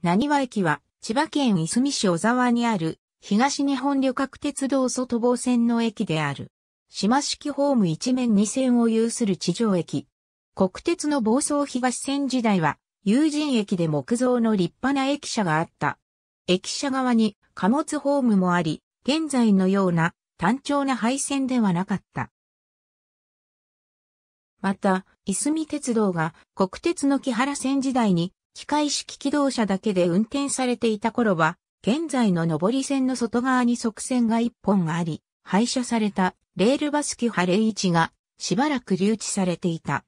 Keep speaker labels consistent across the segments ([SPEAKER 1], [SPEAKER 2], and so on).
[SPEAKER 1] 何和駅は、千葉県いすみ市小沢にある、東日本旅客鉄道外房線の駅である。島式ホーム一面二線を有する地上駅。国鉄の房総東線時代は、友人駅で木造の立派な駅舎があった。駅舎側に貨物ホームもあり、現在のような単調な配線ではなかった。また、いすみ鉄道が国鉄の木原線時代に機械式機動車だけで運転されていた頃は、現在の上り線の外側に側線が1本あり、廃車されたレールバスキュハレイ1がしばらく留置されていた。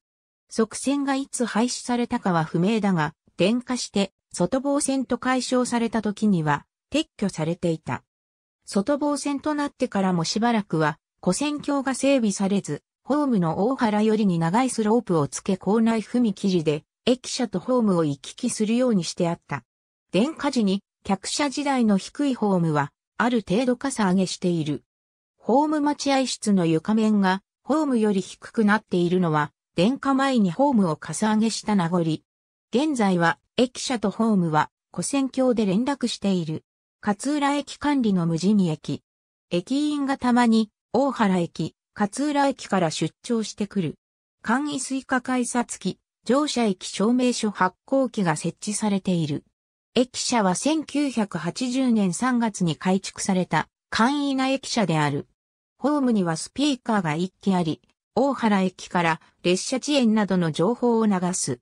[SPEAKER 1] 側線がいつ廃止されたかは不明だが、電化して外防線と解消された時には撤去されていた。外防線となってからもしばらくは、古線橋が整備されず、ホームの大原よりに長いスロープをつけ校内踏切で駅舎とホームを行き来するようにしてあった。電化時に客車時代の低いホームはある程度かさ上げしている。ホーム待合室の床面がホームより低くなっているのは電化前にホームをかさ上げした名残。現在は駅舎とホームは古線橋で連絡している。勝浦駅管理の無人に駅。駅員がたまに大原駅、勝浦駅から出張してくる。簡易追加改札機、乗車駅証明書発行機が設置されている。駅舎は1980年3月に改築された簡易な駅舎である。ホームにはスピーカーが1機あり、大原駅から列車遅延などの情報を流す。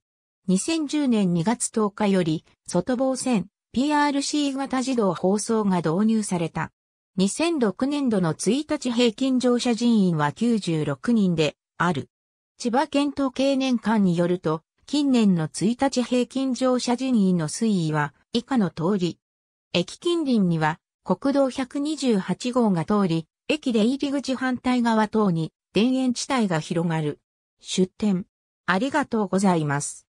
[SPEAKER 1] 2010年2月10日より外房線 PRC 型自動放送が導入された。2006年度の1日平均乗車人員は96人である。千葉県統計年間によると、近年の1日平均乗車人員の推移は以下の通り。駅近隣には国道128号が通り、駅で入り口反対側等に田園地帯が広がる。出店。ありがとうございます。